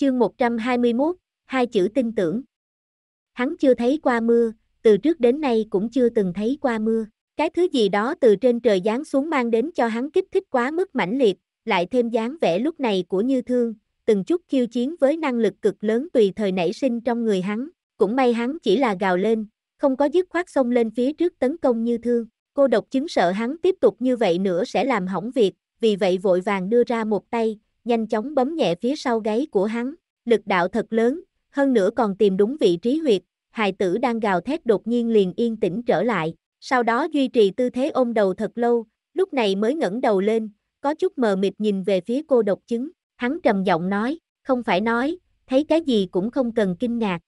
Chương 121, hai chữ tin tưởng. Hắn chưa thấy qua mưa, từ trước đến nay cũng chưa từng thấy qua mưa. Cái thứ gì đó từ trên trời giáng xuống mang đến cho hắn kích thích quá mức mãnh liệt, lại thêm dáng vẻ lúc này của Như Thương, từng chút khiêu chiến với năng lực cực lớn tùy thời nảy sinh trong người hắn, cũng may hắn chỉ là gào lên, không có dứt khoát xông lên phía trước tấn công Như Thương. Cô độc chứng sợ hắn tiếp tục như vậy nữa sẽ làm hỏng việc, vì vậy vội vàng đưa ra một tay, nhanh chóng bấm nhẹ phía sau gáy của hắn, lực đạo thật lớn, hơn nữa còn tìm đúng vị trí huyệt, hài tử đang gào thét đột nhiên liền yên tĩnh trở lại, sau đó duy trì tư thế ôm đầu thật lâu, lúc này mới ngẩng đầu lên, có chút mờ mịt nhìn về phía cô độc chứng, hắn trầm giọng nói, không phải nói, thấy cái gì cũng không cần kinh ngạc.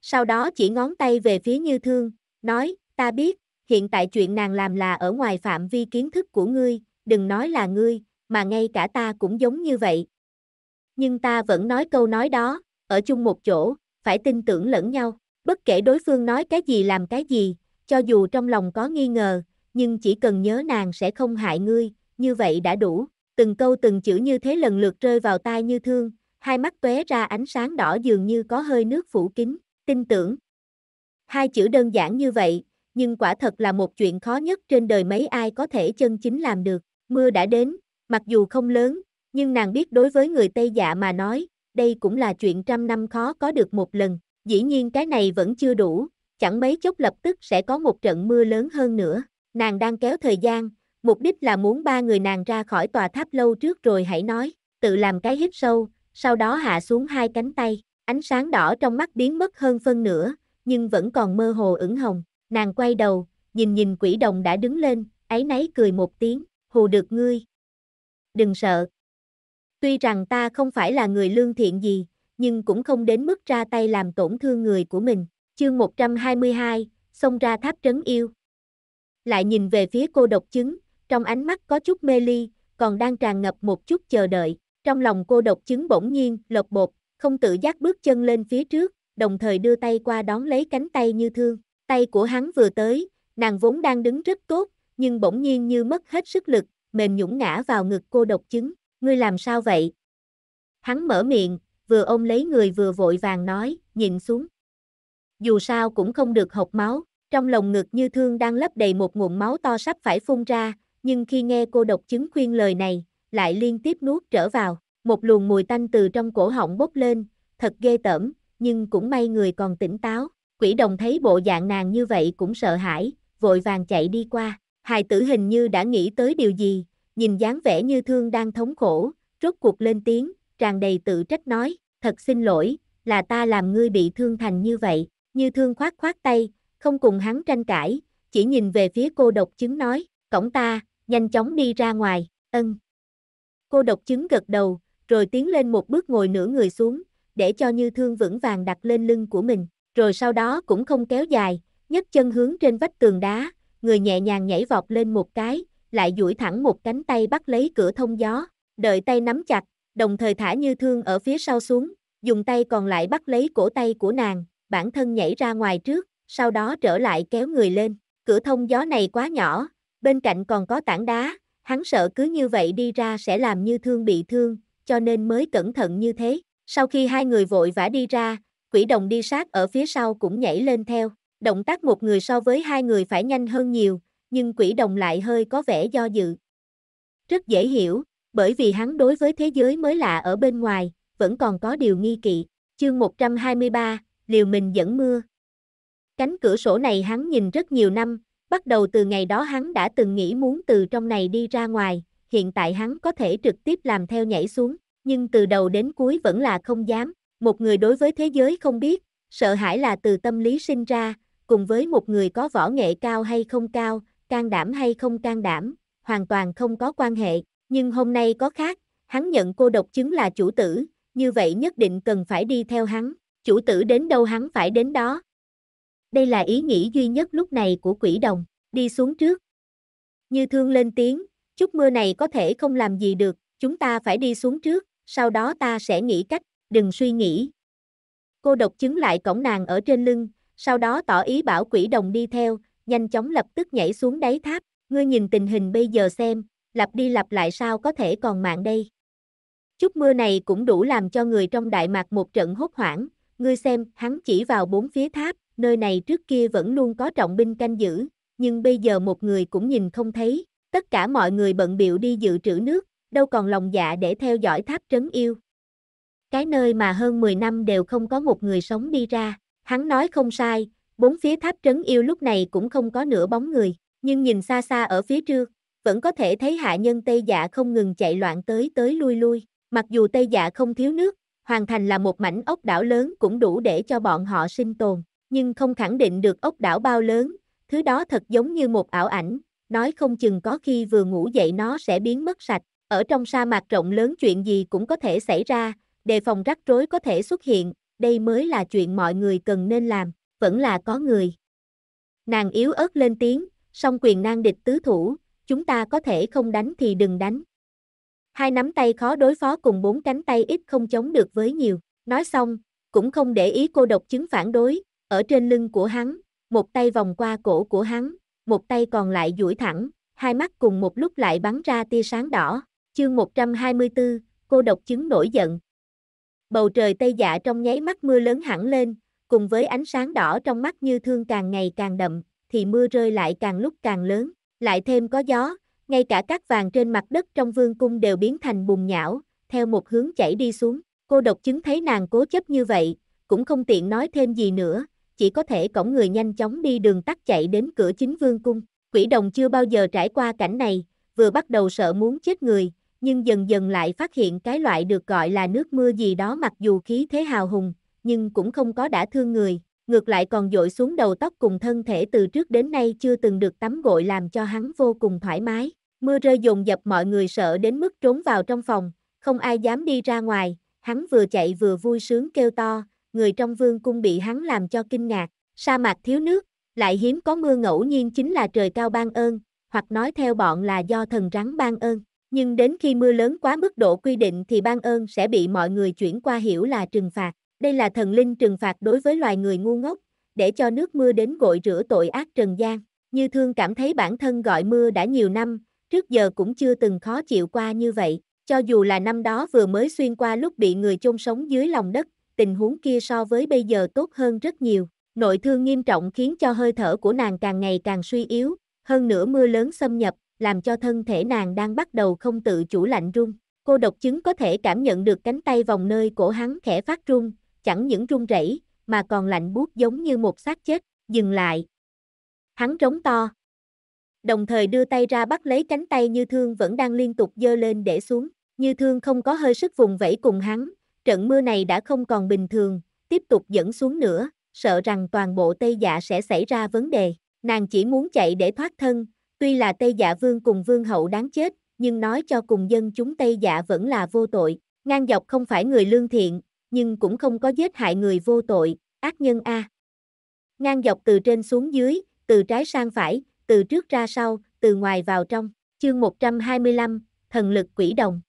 Sau đó chỉ ngón tay về phía Như Thương, nói, ta biết, hiện tại chuyện nàng làm là ở ngoài phạm vi kiến thức của ngươi, đừng nói là ngươi, mà ngay cả ta cũng giống như vậy. Nhưng ta vẫn nói câu nói đó, ở chung một chỗ, phải tin tưởng lẫn nhau, bất kể đối phương nói cái gì làm cái gì, cho dù trong lòng có nghi ngờ, nhưng chỉ cần nhớ nàng sẽ không hại ngươi, như vậy đã đủ. Từng câu từng chữ như thế lần lượt rơi vào tai như thương, hai mắt tóe ra ánh sáng đỏ dường như có hơi nước phủ kín, tin tưởng. Hai chữ đơn giản như vậy, nhưng quả thật là một chuyện khó nhất trên đời mấy ai có thể chân chính làm được. Mưa đã đến, Mặc dù không lớn, nhưng nàng biết đối với người Tây Dạ mà nói, đây cũng là chuyện trăm năm khó có được một lần. Dĩ nhiên cái này vẫn chưa đủ, chẳng mấy chốc lập tức sẽ có một trận mưa lớn hơn nữa. Nàng đang kéo thời gian, mục đích là muốn ba người nàng ra khỏi tòa tháp lâu trước rồi hãy nói, tự làm cái hít sâu, sau đó hạ xuống hai cánh tay. Ánh sáng đỏ trong mắt biến mất hơn phân nửa, nhưng vẫn còn mơ hồ ửng hồng. Nàng quay đầu, nhìn nhìn quỷ đồng đã đứng lên, ấy nấy cười một tiếng, hù được ngươi đừng sợ. Tuy rằng ta không phải là người lương thiện gì, nhưng cũng không đến mức ra tay làm tổn thương người của mình. Chương 122, xông ra tháp trấn yêu. Lại nhìn về phía cô độc chứng, trong ánh mắt có chút mê ly, còn đang tràn ngập một chút chờ đợi. Trong lòng cô độc chứng bỗng nhiên, lột bột, không tự giác bước chân lên phía trước, đồng thời đưa tay qua đón lấy cánh tay như thương. Tay của hắn vừa tới, nàng vốn đang đứng rất tốt, nhưng bỗng nhiên như mất hết sức lực, mềm nhũng ngã vào ngực cô độc chứng, ngươi làm sao vậy? Hắn mở miệng, vừa ôm lấy người vừa vội vàng nói, nhìn xuống. Dù sao cũng không được hộc máu, trong lồng ngực như thương đang lấp đầy một nguồn máu to sắp phải phun ra, nhưng khi nghe cô độc chứng khuyên lời này, lại liên tiếp nuốt trở vào, một luồng mùi tanh từ trong cổ họng bốc lên, thật ghê tởm, nhưng cũng may người còn tỉnh táo, quỷ đồng thấy bộ dạng nàng như vậy cũng sợ hãi, vội vàng chạy đi qua hài tử hình như đã nghĩ tới điều gì, nhìn dáng vẻ như thương đang thống khổ, rốt cuộc lên tiếng, tràn đầy tự trách nói, thật xin lỗi, là ta làm ngươi bị thương thành như vậy, như thương khoát khoát tay, không cùng hắn tranh cãi, chỉ nhìn về phía cô độc chứng nói, cổng ta, nhanh chóng đi ra ngoài, ân. Cô độc chứng gật đầu, rồi tiến lên một bước ngồi nửa người xuống, để cho như thương vững vàng đặt lên lưng của mình, rồi sau đó cũng không kéo dài, nhấc chân hướng trên vách tường đá, người nhẹ nhàng nhảy vọt lên một cái, lại duỗi thẳng một cánh tay bắt lấy cửa thông gió, đợi tay nắm chặt, đồng thời thả như thương ở phía sau xuống, dùng tay còn lại bắt lấy cổ tay của nàng, bản thân nhảy ra ngoài trước, sau đó trở lại kéo người lên. Cửa thông gió này quá nhỏ, bên cạnh còn có tảng đá, hắn sợ cứ như vậy đi ra sẽ làm như thương bị thương, cho nên mới cẩn thận như thế. Sau khi hai người vội vã đi ra, quỷ đồng đi sát ở phía sau cũng nhảy lên theo. Động tác một người so với hai người phải nhanh hơn nhiều, nhưng quỷ đồng lại hơi có vẻ do dự. Rất dễ hiểu, bởi vì hắn đối với thế giới mới lạ ở bên ngoài, vẫn còn có điều nghi kỵ. Chương 123, liều mình dẫn mưa. Cánh cửa sổ này hắn nhìn rất nhiều năm, bắt đầu từ ngày đó hắn đã từng nghĩ muốn từ trong này đi ra ngoài, hiện tại hắn có thể trực tiếp làm theo nhảy xuống, nhưng từ đầu đến cuối vẫn là không dám. Một người đối với thế giới không biết, sợ hãi là từ tâm lý sinh ra, cùng với một người có võ nghệ cao hay không cao, can đảm hay không can đảm, hoàn toàn không có quan hệ, nhưng hôm nay có khác, hắn nhận cô độc chứng là chủ tử, như vậy nhất định cần phải đi theo hắn, chủ tử đến đâu hắn phải đến đó. Đây là ý nghĩ duy nhất lúc này của quỷ đồng, đi xuống trước. Như thương lên tiếng, chút mưa này có thể không làm gì được, chúng ta phải đi xuống trước, sau đó ta sẽ nghĩ cách, đừng suy nghĩ. Cô độc chứng lại cổng nàng ở trên lưng, sau đó tỏ ý bảo quỷ đồng đi theo, nhanh chóng lập tức nhảy xuống đáy tháp, ngươi nhìn tình hình bây giờ xem, lặp đi lặp lại sao có thể còn mạng đây. Chút mưa này cũng đủ làm cho người trong Đại Mạc một trận hốt hoảng, ngươi xem, hắn chỉ vào bốn phía tháp, nơi này trước kia vẫn luôn có trọng binh canh giữ, nhưng bây giờ một người cũng nhìn không thấy, tất cả mọi người bận biểu đi dự trữ nước, đâu còn lòng dạ để theo dõi tháp trấn yêu. Cái nơi mà hơn 10 năm đều không có một người sống đi ra. Hắn nói không sai, bốn phía tháp trấn yêu lúc này cũng không có nửa bóng người, nhưng nhìn xa xa ở phía trước, vẫn có thể thấy hạ nhân Tây Dạ không ngừng chạy loạn tới tới lui lui, mặc dù Tây Dạ không thiếu nước, hoàn thành là một mảnh ốc đảo lớn cũng đủ để cho bọn họ sinh tồn, nhưng không khẳng định được ốc đảo bao lớn, thứ đó thật giống như một ảo ảnh, nói không chừng có khi vừa ngủ dậy nó sẽ biến mất sạch, ở trong sa mạc rộng lớn chuyện gì cũng có thể xảy ra, đề phòng rắc rối có thể xuất hiện, đây mới là chuyện mọi người cần nên làm, vẫn là có người. Nàng yếu ớt lên tiếng, song quyền nan địch tứ thủ, chúng ta có thể không đánh thì đừng đánh. Hai nắm tay khó đối phó cùng bốn cánh tay ít không chống được với nhiều, nói xong, cũng không để ý cô độc chứng phản đối, ở trên lưng của hắn, một tay vòng qua cổ của hắn, một tay còn lại duỗi thẳng, hai mắt cùng một lúc lại bắn ra tia sáng đỏ, chương 124, cô độc chứng nổi giận, Bầu trời Tây Dạ trong nháy mắt mưa lớn hẳn lên, cùng với ánh sáng đỏ trong mắt như thương càng ngày càng đậm, thì mưa rơi lại càng lúc càng lớn, lại thêm có gió, ngay cả các vàng trên mặt đất trong vương cung đều biến thành bùn nhão, theo một hướng chảy đi xuống. Cô độc chứng thấy nàng cố chấp như vậy, cũng không tiện nói thêm gì nữa, chỉ có thể cổng người nhanh chóng đi đường tắt chạy đến cửa chính vương cung. Quỷ đồng chưa bao giờ trải qua cảnh này, vừa bắt đầu sợ muốn chết người, nhưng dần dần lại phát hiện cái loại được gọi là nước mưa gì đó mặc dù khí thế hào hùng, nhưng cũng không có đã thương người, ngược lại còn dội xuống đầu tóc cùng thân thể từ trước đến nay chưa từng được tắm gội làm cho hắn vô cùng thoải mái. Mưa rơi dồn dập mọi người sợ đến mức trốn vào trong phòng, không ai dám đi ra ngoài, hắn vừa chạy vừa vui sướng kêu to, người trong vương cung bị hắn làm cho kinh ngạc, sa mạc thiếu nước, lại hiếm có mưa ngẫu nhiên chính là trời cao ban ơn, hoặc nói theo bọn là do thần rắn ban ơn. Nhưng đến khi mưa lớn quá mức độ quy định thì ban ơn sẽ bị mọi người chuyển qua hiểu là trừng phạt. Đây là thần linh trừng phạt đối với loài người ngu ngốc, để cho nước mưa đến gội rửa tội ác trần gian. Như thương cảm thấy bản thân gọi mưa đã nhiều năm, trước giờ cũng chưa từng khó chịu qua như vậy. Cho dù là năm đó vừa mới xuyên qua lúc bị người chôn sống dưới lòng đất, tình huống kia so với bây giờ tốt hơn rất nhiều. Nội thương nghiêm trọng khiến cho hơi thở của nàng càng ngày càng suy yếu, hơn nữa mưa lớn xâm nhập, làm cho thân thể nàng đang bắt đầu không tự chủ lạnh run. Cô độc chứng có thể cảm nhận được cánh tay vòng nơi cổ hắn khẽ phát run, chẳng những run rẩy, mà còn lạnh buốt giống như một xác chết, dừng lại. Hắn rống to. Đồng thời đưa tay ra bắt lấy cánh tay Như Thương vẫn đang liên tục dơ lên để xuống, Như Thương không có hơi sức vùng vẫy cùng hắn, trận mưa này đã không còn bình thường, tiếp tục dẫn xuống nữa, sợ rằng toàn bộ Tây Dạ sẽ xảy ra vấn đề, nàng chỉ muốn chạy để thoát thân, Tuy là Tây Dạ Vương cùng Vương Hậu đáng chết, nhưng nói cho cùng dân chúng Tây Dạ vẫn là vô tội, ngang dọc không phải người lương thiện, nhưng cũng không có giết hại người vô tội, ác nhân A. À. Ngang dọc từ trên xuống dưới, từ trái sang phải, từ trước ra sau, từ ngoài vào trong, chương 125, thần lực quỷ đồng.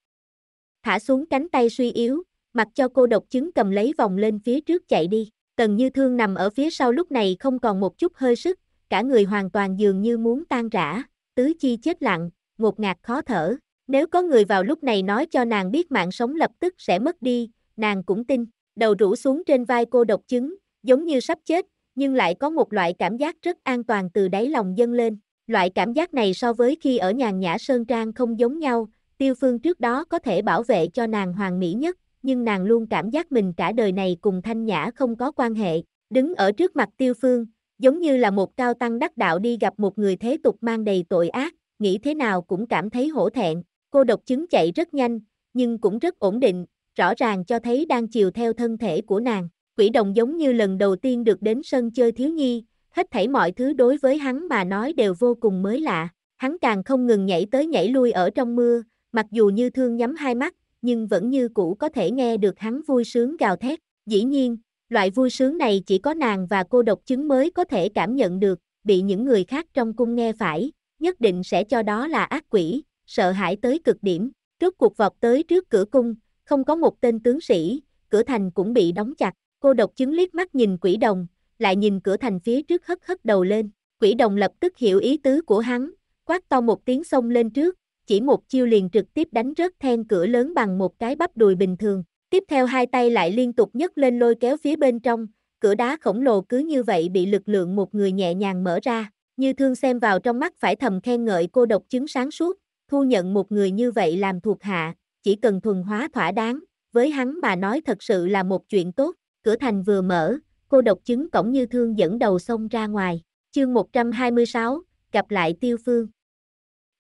Thả xuống cánh tay suy yếu, mặc cho cô độc chứng cầm lấy vòng lên phía trước chạy đi, tần như thương nằm ở phía sau lúc này không còn một chút hơi sức, cả người hoàn toàn dường như muốn tan rã, tứ chi chết lặng, ngột ngạt khó thở. Nếu có người vào lúc này nói cho nàng biết mạng sống lập tức sẽ mất đi, nàng cũng tin, đầu rũ xuống trên vai cô độc chứng, giống như sắp chết, nhưng lại có một loại cảm giác rất an toàn từ đáy lòng dâng lên. Loại cảm giác này so với khi ở nhàn nhã Sơn Trang không giống nhau, tiêu phương trước đó có thể bảo vệ cho nàng hoàng mỹ nhất, nhưng nàng luôn cảm giác mình cả đời này cùng thanh nhã không có quan hệ. Đứng ở trước mặt tiêu phương, Giống như là một cao tăng đắc đạo đi gặp một người thế tục mang đầy tội ác, nghĩ thế nào cũng cảm thấy hổ thẹn, cô độc chứng chạy rất nhanh, nhưng cũng rất ổn định, rõ ràng cho thấy đang chiều theo thân thể của nàng. Quỷ đồng giống như lần đầu tiên được đến sân chơi thiếu nhi, hết thảy mọi thứ đối với hắn mà nói đều vô cùng mới lạ. Hắn càng không ngừng nhảy tới nhảy lui ở trong mưa, mặc dù như thương nhắm hai mắt, nhưng vẫn như cũ có thể nghe được hắn vui sướng gào thét. Dĩ nhiên, Loại vui sướng này chỉ có nàng và cô độc chứng mới có thể cảm nhận được, bị những người khác trong cung nghe phải, nhất định sẽ cho đó là ác quỷ, sợ hãi tới cực điểm, Trước cuộc vọt tới trước cửa cung, không có một tên tướng sĩ, cửa thành cũng bị đóng chặt, cô độc chứng liếc mắt nhìn quỷ đồng, lại nhìn cửa thành phía trước hất hất đầu lên, quỷ đồng lập tức hiểu ý tứ của hắn, quát to một tiếng xông lên trước, chỉ một chiêu liền trực tiếp đánh rớt then cửa lớn bằng một cái bắp đùi bình thường, Tiếp theo hai tay lại liên tục nhấc lên lôi kéo phía bên trong, cửa đá khổng lồ cứ như vậy bị lực lượng một người nhẹ nhàng mở ra, như thương xem vào trong mắt phải thầm khen ngợi cô độc chứng sáng suốt, thu nhận một người như vậy làm thuộc hạ, chỉ cần thuần hóa thỏa đáng, với hắn mà nói thật sự là một chuyện tốt, cửa thành vừa mở, cô độc chứng cổng như thương dẫn đầu xông ra ngoài, chương 126, gặp lại tiêu phương.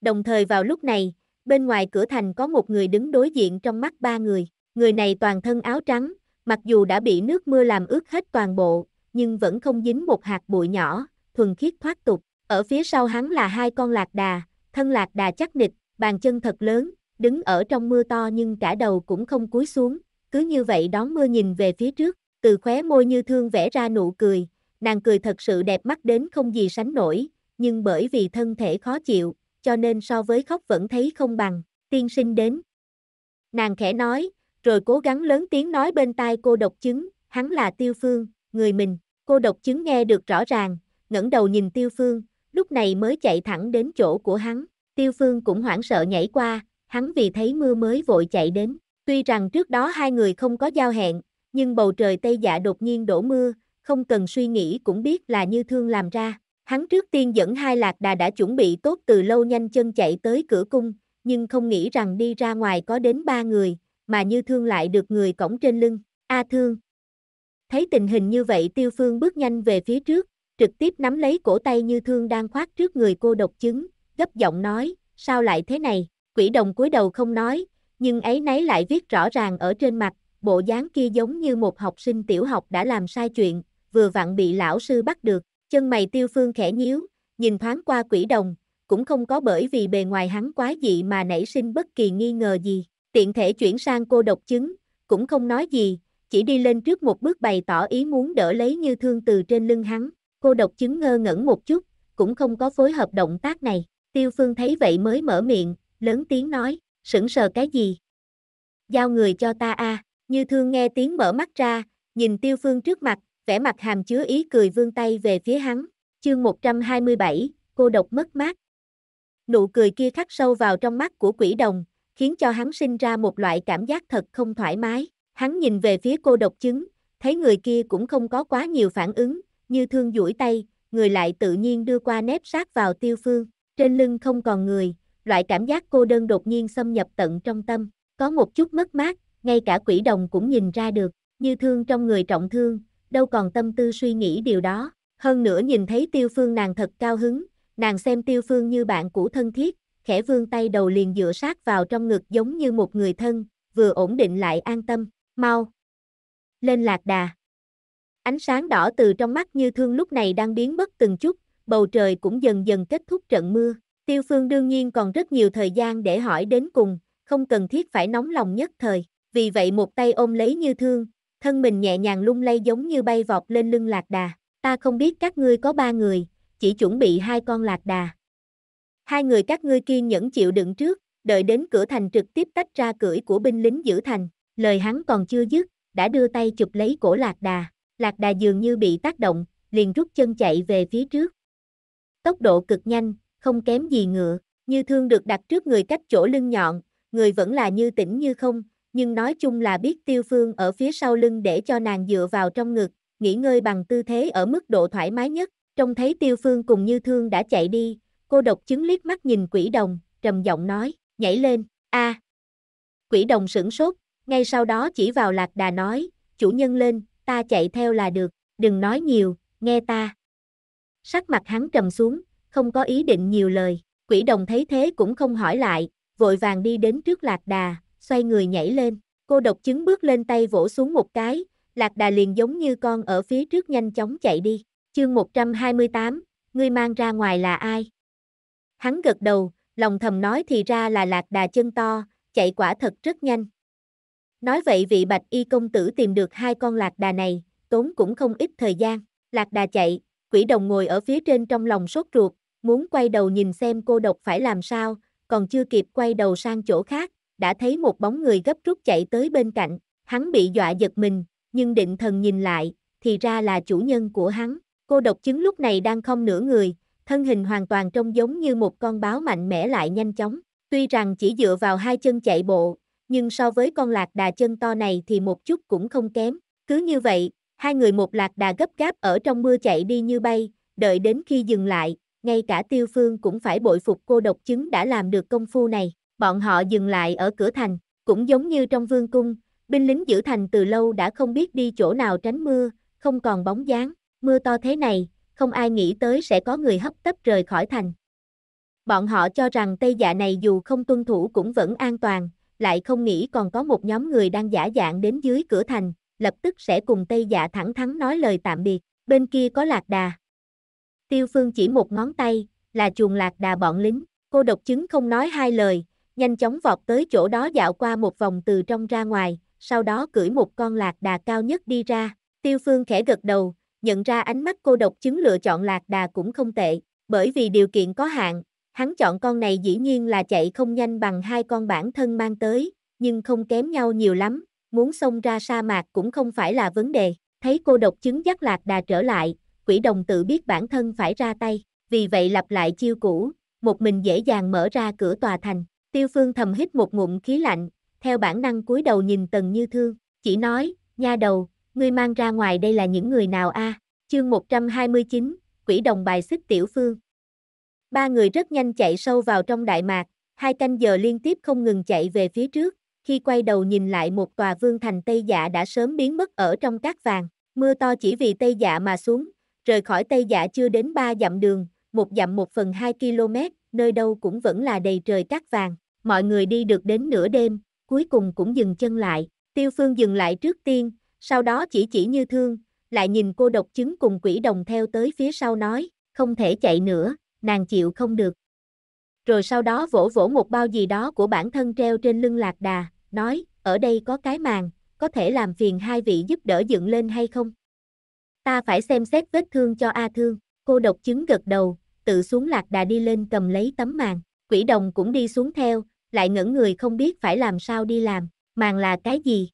Đồng thời vào lúc này, bên ngoài cửa thành có một người đứng đối diện trong mắt ba người. Người này toàn thân áo trắng, mặc dù đã bị nước mưa làm ướt hết toàn bộ, nhưng vẫn không dính một hạt bụi nhỏ, thuần khiết thoát tục. Ở phía sau hắn là hai con lạc đà, thân lạc đà chắc nịch, bàn chân thật lớn, đứng ở trong mưa to nhưng cả đầu cũng không cúi xuống, cứ như vậy đón mưa nhìn về phía trước, từ khóe môi như thương vẽ ra nụ cười, nàng cười thật sự đẹp mắt đến không gì sánh nổi, nhưng bởi vì thân thể khó chịu, cho nên so với khóc vẫn thấy không bằng, tiên sinh đến. Nàng khẽ nói, rồi cố gắng lớn tiếng nói bên tai cô độc chứng, hắn là Tiêu Phương, người mình. Cô độc chứng nghe được rõ ràng, ngẩng đầu nhìn Tiêu Phương, lúc này mới chạy thẳng đến chỗ của hắn. Tiêu Phương cũng hoảng sợ nhảy qua, hắn vì thấy mưa mới vội chạy đến. Tuy rằng trước đó hai người không có giao hẹn, nhưng bầu trời Tây Dạ đột nhiên đổ mưa, không cần suy nghĩ cũng biết là như thương làm ra. Hắn trước tiên dẫn hai lạc đà đã chuẩn bị tốt từ lâu nhanh chân chạy tới cửa cung, nhưng không nghĩ rằng đi ra ngoài có đến ba người, mà như thương lại được người cổng trên lưng, a thương. Thấy tình hình như vậy tiêu phương bước nhanh về phía trước, trực tiếp nắm lấy cổ tay như thương đang khoác trước người cô độc chứng, gấp giọng nói, sao lại thế này, quỷ đồng cúi đầu không nói, nhưng ấy nấy lại viết rõ ràng ở trên mặt, bộ dáng kia giống như một học sinh tiểu học đã làm sai chuyện, vừa vặn bị lão sư bắt được, chân mày tiêu phương khẽ nhíu, nhìn thoáng qua quỷ đồng, cũng không có bởi vì bề ngoài hắn quá dị mà nảy sinh bất kỳ nghi ngờ gì, tiện thể chuyển sang cô độc chứng, cũng không nói gì, chỉ đi lên trước một bước bày tỏ ý muốn đỡ lấy như thương từ trên lưng hắn, cô độc chứng ngơ ngẩn một chút, cũng không có phối hợp động tác này, tiêu phương thấy vậy mới mở miệng, lớn tiếng nói, sững sờ cái gì? Giao người cho ta a như thương nghe tiếng mở mắt ra, nhìn tiêu phương trước mặt, vẻ mặt hàm chứa ý cười vương tay về phía hắn, chương 127, cô độc mất mát. Nụ cười kia khắc sâu vào trong mắt của quỷ đồng, khiến cho hắn sinh ra một loại cảm giác thật không thoải mái. Hắn nhìn về phía cô độc chứng, thấy người kia cũng không có quá nhiều phản ứng, như thương duỗi tay, người lại tự nhiên đưa qua nếp sát vào tiêu phương, trên lưng không còn người, loại cảm giác cô đơn đột nhiên xâm nhập tận trong tâm, có một chút mất mát, ngay cả quỷ đồng cũng nhìn ra được, như thương trong người trọng thương, đâu còn tâm tư suy nghĩ điều đó, hơn nữa nhìn thấy tiêu phương nàng thật cao hứng, nàng xem tiêu phương như bạn cũ thân thiết, khẽ vương tay đầu liền dựa sát vào trong ngực giống như một người thân, vừa ổn định lại an tâm, mau. Lên lạc đà. Ánh sáng đỏ từ trong mắt như thương lúc này đang biến mất từng chút, bầu trời cũng dần dần kết thúc trận mưa. Tiêu phương đương nhiên còn rất nhiều thời gian để hỏi đến cùng, không cần thiết phải nóng lòng nhất thời. Vì vậy một tay ôm lấy như thương, thân mình nhẹ nhàng lung lay giống như bay vọt lên lưng lạc đà. Ta không biết các ngươi có ba người, chỉ chuẩn bị hai con lạc đà. Hai người các ngươi kiên nhẫn chịu đựng trước, đợi đến cửa thành trực tiếp tách ra cưỡi của binh lính giữ thành. Lời hắn còn chưa dứt, đã đưa tay chụp lấy cổ lạc đà. Lạc đà dường như bị tác động, liền rút chân chạy về phía trước. Tốc độ cực nhanh, không kém gì ngựa, như thương được đặt trước người cách chỗ lưng nhọn, người vẫn là như tỉnh như không, nhưng nói chung là biết tiêu phương ở phía sau lưng để cho nàng dựa vào trong ngực, nghỉ ngơi bằng tư thế ở mức độ thoải mái nhất. Trông thấy tiêu phương cùng như thương đã chạy đi, cô độc chứng liếc mắt nhìn quỷ đồng, trầm giọng nói, nhảy lên, a. Quỷ đồng sửng sốt, ngay sau đó chỉ vào lạc đà nói, chủ nhân lên, ta chạy theo là được, đừng nói nhiều, nghe ta. Sắc mặt hắn trầm xuống, không có ý định nhiều lời, quỷ đồng thấy thế cũng không hỏi lại, vội vàng đi đến trước lạc đà, xoay người nhảy lên, cô độc chứng bước lên tay vỗ xuống một cái, lạc đà liền giống như con ở phía trước nhanh chóng chạy đi, chương 128, ngươi mang ra ngoài là ai? Hắn gật đầu, lòng thầm nói thì ra là lạc đà chân to, chạy quả thật rất nhanh. Nói vậy vị bạch y công tử tìm được hai con lạc đà này, tốn cũng không ít thời gian. Lạc đà chạy, quỷ đồng ngồi ở phía trên trong lòng sốt ruột, muốn quay đầu nhìn xem cô độc phải làm sao, còn chưa kịp quay đầu sang chỗ khác, đã thấy một bóng người gấp rút chạy tới bên cạnh, hắn bị dọa giật mình, nhưng định thần nhìn lại, thì ra là chủ nhân của hắn. Cô độc chứng lúc này đang không nửa người, thân hình hoàn toàn trông giống như một con báo mạnh mẽ lại nhanh chóng. Tuy rằng chỉ dựa vào hai chân chạy bộ, nhưng so với con lạc đà chân to này thì một chút cũng không kém. Cứ như vậy, hai người một lạc đà gấp gáp ở trong mưa chạy đi như bay, đợi đến khi dừng lại, ngay cả tiêu phương cũng phải bội phục cô độc chứng đã làm được công phu này. Bọn họ dừng lại ở cửa thành, cũng giống như trong vương cung, binh lính giữ thành từ lâu đã không biết đi chỗ nào tránh mưa, không còn bóng dáng, mưa to thế này, không ai nghĩ tới sẽ có người hấp tấp rời khỏi thành. Bọn họ cho rằng Tây Dạ này dù không tuân thủ cũng vẫn an toàn, lại không nghĩ còn có một nhóm người đang giả dạng đến dưới cửa thành, lập tức sẽ cùng Tây Dạ thẳng thắn nói lời tạm biệt, bên kia có lạc đà. Tiêu Phương chỉ một ngón tay, là chuồng lạc đà bọn lính, cô độc chứng không nói hai lời, nhanh chóng vọt tới chỗ đó dạo qua một vòng từ trong ra ngoài, sau đó cưỡi một con lạc đà cao nhất đi ra, Tiêu Phương khẽ gật đầu, nhận ra ánh mắt cô độc chứng lựa chọn lạc đà cũng không tệ, bởi vì điều kiện có hạn, hắn chọn con này dĩ nhiên là chạy không nhanh bằng hai con bản thân mang tới, nhưng không kém nhau nhiều lắm, muốn xông ra sa mạc cũng không phải là vấn đề, thấy cô độc chứng dắt lạc đà trở lại, quỷ đồng tự biết bản thân phải ra tay, vì vậy lặp lại chiêu cũ, một mình dễ dàng mở ra cửa tòa thành, tiêu phương thầm hít một ngụm khí lạnh, theo bản năng cúi đầu nhìn tần như thương, chỉ nói, nha đầu, ngươi mang ra ngoài đây là những người nào a? À? Chương 129, quỷ đồng bài xích tiểu phương. Ba người rất nhanh chạy sâu vào trong đại mạc, hai canh giờ liên tiếp không ngừng chạy về phía trước, khi quay đầu nhìn lại một tòa vương thành Tây Dạ đã sớm biến mất ở trong cát vàng, mưa to chỉ vì Tây Dạ mà xuống, rời khỏi Tây Dạ chưa đến ba dặm đường, một dặm một phần hai km, nơi đâu cũng vẫn là đầy trời cát vàng, mọi người đi được đến nửa đêm, cuối cùng cũng dừng chân lại, tiêu phương dừng lại trước tiên, sau đó chỉ chỉ như thương, lại nhìn cô độc chứng cùng quỷ đồng theo tới phía sau nói, không thể chạy nữa, nàng chịu không được. Rồi sau đó vỗ vỗ một bao gì đó của bản thân treo trên lưng lạc đà, nói, ở đây có cái màn, có thể làm phiền hai vị giúp đỡ dựng lên hay không? Ta phải xem xét vết thương cho A Thương, cô độc chứng gật đầu, tự xuống lạc đà đi lên cầm lấy tấm màn, quỷ đồng cũng đi xuống theo, lại ngẩn người không biết phải làm sao đi làm, màn là cái gì?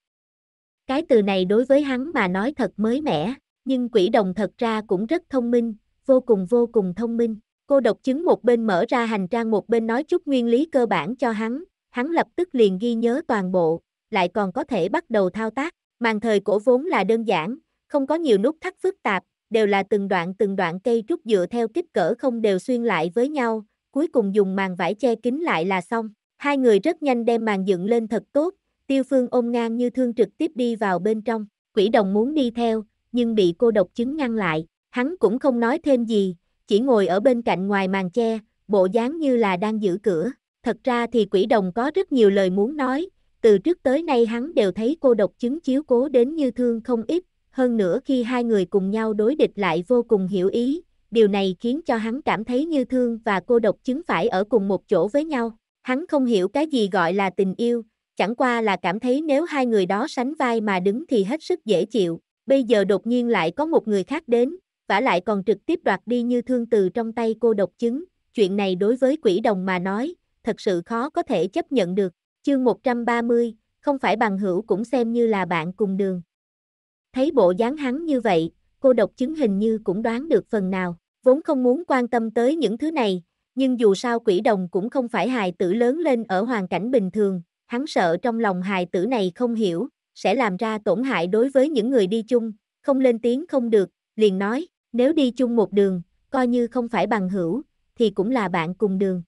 Cái từ này đối với hắn mà nói thật mới mẻ, nhưng quỷ đồng thật ra cũng rất thông minh, vô cùng vô cùng thông minh. Cô độc chứng một bên mở ra hành trang một bên nói chút nguyên lý cơ bản cho hắn, hắn lập tức liền ghi nhớ toàn bộ, lại còn có thể bắt đầu thao tác. Màn thời cổ vốn là đơn giản, không có nhiều nút thắt phức tạp, đều là từng đoạn từng đoạn cây trúc dựa theo kích cỡ không đều xuyên lại với nhau, cuối cùng dùng màn vải che kín lại là xong. Hai người rất nhanh đem màn dựng lên thật tốt, Tiêu Phương ôm ngang như thương trực tiếp đi vào bên trong, quỷ đồng muốn đi theo, nhưng bị cô độc chứng ngăn lại, hắn cũng không nói thêm gì, chỉ ngồi ở bên cạnh ngoài màn che, bộ dáng như là đang giữ cửa. Thật ra thì quỷ đồng có rất nhiều lời muốn nói, từ trước tới nay hắn đều thấy cô độc chứng chiếu cố đến như thương không ít, hơn nữa khi hai người cùng nhau đối địch lại vô cùng hiểu ý, điều này khiến cho hắn cảm thấy như thương và cô độc chứng phải ở cùng một chỗ với nhau. Hắn không hiểu cái gì gọi là tình yêu, chẳng qua là cảm thấy nếu hai người đó sánh vai mà đứng thì hết sức dễ chịu, bây giờ đột nhiên lại có một người khác đến, vả lại còn trực tiếp đoạt đi như thương từ trong tay cô độc chứng, chuyện này đối với quỷ đồng mà nói, thật sự khó có thể chấp nhận được, chương 130, không phải bằng hữu cũng xem như là bạn cùng đường. Thấy bộ dáng hắn như vậy, cô độc chứng hình như cũng đoán được phần nào, vốn không muốn quan tâm tới những thứ này, nhưng dù sao quỷ đồng cũng không phải hài tử lớn lên ở hoàn cảnh bình thường, hắn sợ trong lòng hài tử này không hiểu, sẽ làm ra tổn hại đối với những người đi chung, không lên tiếng không được, liền nói, nếu đi chung một đường, coi như không phải bằng hữu, thì cũng là bạn cùng đường.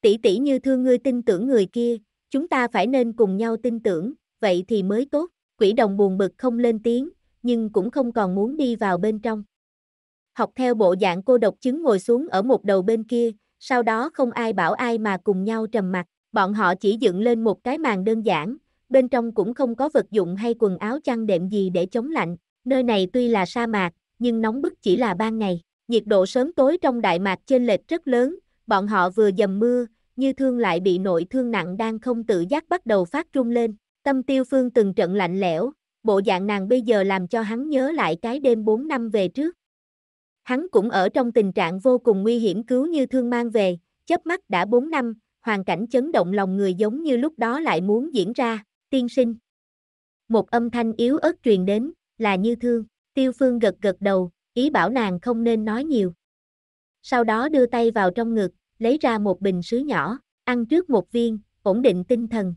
Tỷ tỷ như thương ngươi tin tưởng người kia, chúng ta phải nên cùng nhau tin tưởng, vậy thì mới tốt, quỷ đồng buồn bực không lên tiếng, nhưng cũng không còn muốn đi vào bên trong. Học theo bộ dạng cô độc chứng ngồi xuống ở một đầu bên kia, sau đó không ai bảo ai mà cùng nhau trầm mặt. Bọn họ chỉ dựng lên một cái màn đơn giản, bên trong cũng không có vật dụng hay quần áo chăn đệm gì để chống lạnh. Nơi này tuy là sa mạc, nhưng nóng bức chỉ là ban ngày. Nhiệt độ sớm tối trong Đại Mạc chênh lệch rất lớn, bọn họ vừa dầm mưa, như thương lại bị nội thương nặng đang không tự giác bắt đầu phát rung lên. Tâm tiêu phương từng trận lạnh lẽo, bộ dạng nàng bây giờ làm cho hắn nhớ lại cái đêm 4 năm về trước. Hắn cũng ở trong tình trạng vô cùng nguy hiểm cứu như thương mang về, chớp mắt đã 4 năm, hoàn cảnh chấn động lòng người giống như lúc đó lại muốn diễn ra, tiên sinh. Một âm thanh yếu ớt truyền đến, là như thương, tiêu phương gật gật đầu, ý bảo nàng không nên nói nhiều. Sau đó đưa tay vào trong ngực, lấy ra một bình sứ nhỏ, ăn trước một viên, ổn định tinh thần.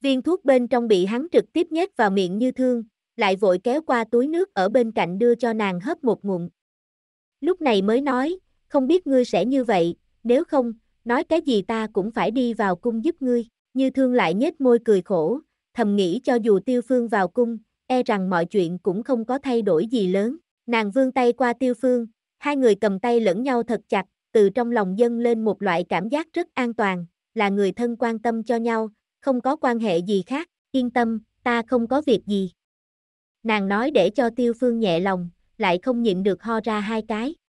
Viên thuốc bên trong bị hắn trực tiếp nhét vào miệng như thương, lại vội kéo qua túi nước ở bên cạnh đưa cho nàng hớp một ngụm. Lúc này mới nói, không biết ngươi sẽ như vậy, nếu không, nói cái gì ta cũng phải đi vào cung giúp ngươi, như thương lại nhếch môi cười khổ, thầm nghĩ cho dù tiêu phương vào cung, e rằng mọi chuyện cũng không có thay đổi gì lớn, nàng vươn tay qua tiêu phương, hai người cầm tay lẫn nhau thật chặt, từ trong lòng dân lên một loại cảm giác rất an toàn, là người thân quan tâm cho nhau, không có quan hệ gì khác, yên tâm, ta không có việc gì. Nàng nói để cho tiêu phương nhẹ lòng, lại không nhịn được ho ra hai cái.